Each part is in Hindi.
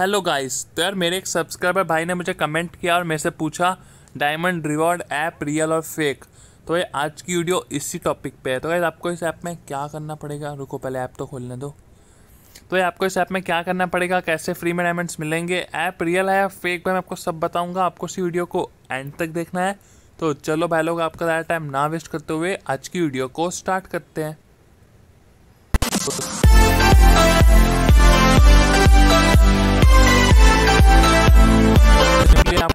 हेलो गाइस तो यार मेरे एक सब्सक्राइबर भाई ने मुझे कमेंट किया और मेरे से पूछा डायमंड रिवॉर्ड ऐप रियल और फेक तो ये आज की वीडियो इसी टॉपिक पे है तो गाइस आपको इस ऐप में क्या करना पड़ेगा रुको पहले ऐप तो खोलने दो तो ये आपको इस ऐप में क्या करना पड़ेगा कैसे फ्री में डायमंड्स मिलेंगे ऐप रियल है या फेक भाई मैं आपको सब बताऊँगा आपको इसी वीडियो को एंड तक देखना है तो चलो भाई लोग आपका ज़्यादा टाइम ना वेस्ट करते हुए आज की वीडियो को स्टार्ट करते हैं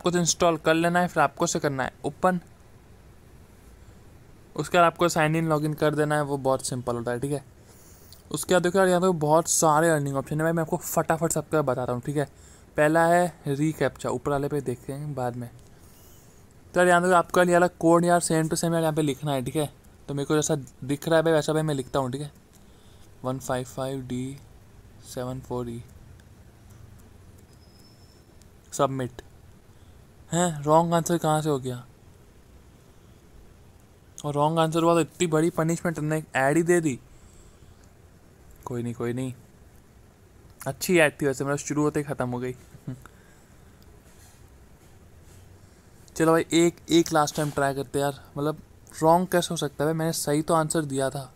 आपको तो इंस्टॉल कर लेना है फिर आपको से करना है ओपन उसके बाद आपको साइन इन लॉगिन कर देना है वो बहुत सिंपल होता है ठीक है उसके बाद देखो यार यहाँ तो बहुत सारे अर्निंग ऑप्शन है भाई मैं आपको फटाफट सबका बताता हूँ ठीक है पहला है रिकैप्चा ऊपर वाले पे देखते हैं बाद में तो यार यहाँ तो आपका यार कोड यार सेम टू सेम यार यहाँ पे लिखना है ठीक है तो मेरे को जैसा दिख रहा है भाई वैसा भाई मैं लिखता हूँ ठीक है one five five D seven four E submit हैं रॉन्ग आंसर कहाँ से हो गया और रॉन्ग आंसर हुआ तो इतनी बड़ी पनिशमेंट ने ऐड ही दे दी कोई नहीं कोई नहीं अच्छी ऐड थी वैसे मेरा मतलब शुरू होते ही ख़त्म हो गई चलो भाई एक एक लास्ट टाइम ट्राई करते यार मतलब रॉन्ग कैसे हो सकता है मैंने सही तो आंसर दिया था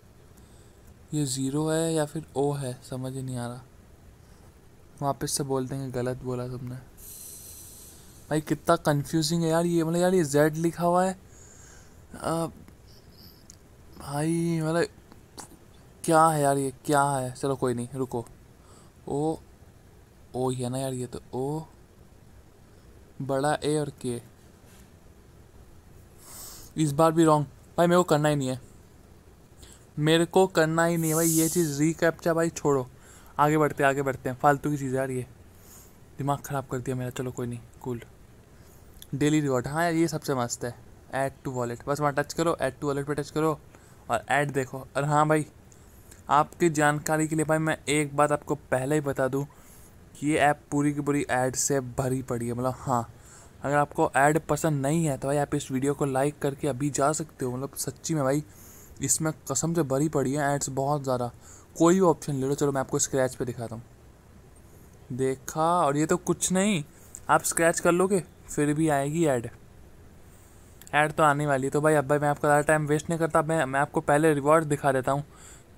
ये ज़ीरो है या फिर ओ है समझ ही नहीं आ रहा वापस से बोल देंगे गलत बोला तुमने भाई कितना कंफ्यूजिंग है यार ये मतलब यार ये जेड लिखा हुआ है आ, भाई मतलब क्या है यार ये क्या है चलो कोई नहीं रुको ओ ओ ही है ना यार ये तो ओ बड़ा ए और के इस बार भी रॉन्ग भाई मेरे को करना ही नहीं है मेरे को करना ही नहीं है भाई ये चीज़ रिकैप्चा भाई छोड़ो आगे बढ़ते आगे बढ़ते हैं फालतू की चीज़ यार ये दिमाग ख़राब कर दिया मेरा चलो कोई नहीं कूल डेली रिवॉर्ड हाँ यार ये सबसे मस्त है ऐड टू वॉलेट बस वहाँ टच करो ऐड टू वॉलेट पे टच करो और ऐड देखो और हाँ भाई आपकी जानकारी के लिए भाई मैं एक बात आपको पहले ही बता दूँ कि ये ऐप पूरी की पूरी ऐड से भरी पड़ी है मतलब हाँ अगर आपको ऐड पसंद नहीं है तो भाई आप इस वीडियो को लाइक करके अभी जा सकते हो मतलब सच्ची में भाई इसमें कसम से भरी पड़ी है एड्स बहुत ज़्यादा कोई भी ऑप्शन ले लो चलो मैं आपको स्क्रैच पे दिखाता हूँ देखा और ये तो कुछ नहीं आप स्क्रैच कर लोगे फिर भी आएगी ऐड ऐड तो आने वाली है तो भाई अब भाई मैं आपका ज़्यादा टाइम वेस्ट नहीं करता मैं मैं आपको पहले रिवॉर्ड दिखा देता हूँ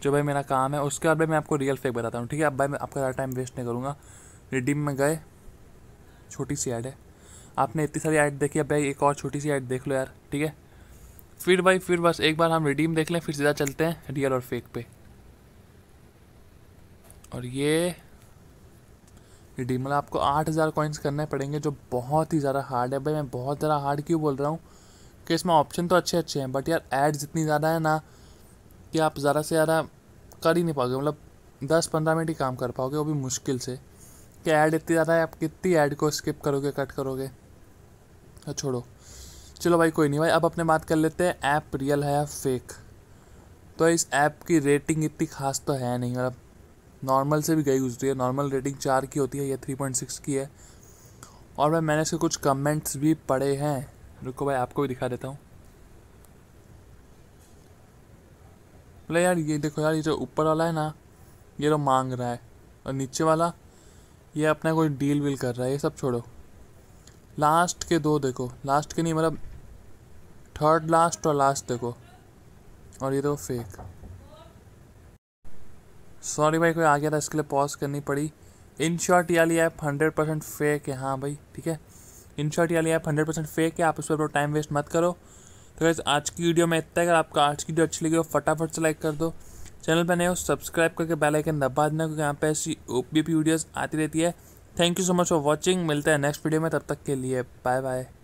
जो भाई मेरा काम है उसके बाद भाई मैं आपको रियल फेक बताता हूँ ठीक है अब भाई मैं आपका ज़्यादा टाइम वेस्ट नहीं करूँगा रिडीम में गए छोटी सी ऐड है आपने इतनी सारी ऐड देखी अब भाई एक और छोटी सी ऐड देख लो यार ठीक है फिर भाई फिर बस एक बार हम रिडीम देख लें फिर सीधा चलते हैं रियल और फेक पे और ये मतलब आपको आठ हज़ार कॉइन्स करने पड़ेंगे जो बहुत ही ज़्यादा हार्ड है भाई मैं बहुत ज़्यादा हार्ड क्यों बोल रहा हूँ कि इसमें ऑप्शन तो अच्छे अच्छे हैं बट यार एड्स इतनी ज़्यादा है ना कि आप ज़्यादा से ज़्यादा कर ही नहीं पाओगे मतलब दस पंद्रह मिनट ही काम कर पाओगे वो भी मुश्किल से कि ऐड इतनी ज़्यादा है आप कितनी ऐड को स्किप करोगे कट करोगे तो छोड़ो चलो भाई कोई नहीं भाई अब अपने बात कर लेते हैं ऐप रियल है या फेक तो इस ऐप की रेटिंग इतनी खास तो है नहीं मतलब नॉर्मल से भी गई गुजरी है नॉर्मल रेटिंग चार की होती है या थ्री पॉइंट सिक्स की है और भाई मैंने इसके कुछ कमेंट्स भी पढ़े हैं रुको भाई आपको भी दिखा देता हूँ बोले यार ये देखो यार ये जो ऊपर वाला है ना ये तो मांग रहा है और नीचे वाला ये अपना कोई डील वील कर रहा है ये सब छोड़ो लास्ट के दो देखो लास्ट के नहीं मतलब थर्ड लास्ट और लास्ट देखो और ये देखो तो फेक सॉरी भाई कोई आ गया था इसके लिए पॉज करनी पड़ी इन शॉर्ट ये वाली ऐप हंड्रेड परसेंट फेक है हाँ भाई ठीक है इन शॉर्ट ये वाली ऐप हंड्रेड परसेंट फेक है आप उस पर अपना टाइम वेस्ट मत करो तो बस आज की वीडियो में इतना अगर आपका आज की वीडियो अच्छी लगी हो फटाफट से लाइक कर दो चैनल पर नए हो सब्सक्राइब करके बेल आइकन दबा देना क्योंकि यहाँ पे ऐसी ओ पी वीडियोज़ आती रहती है thank you so much for watching मिलते हैं नेक्स्ट वीडियो में तब तक के लिए बाय बाय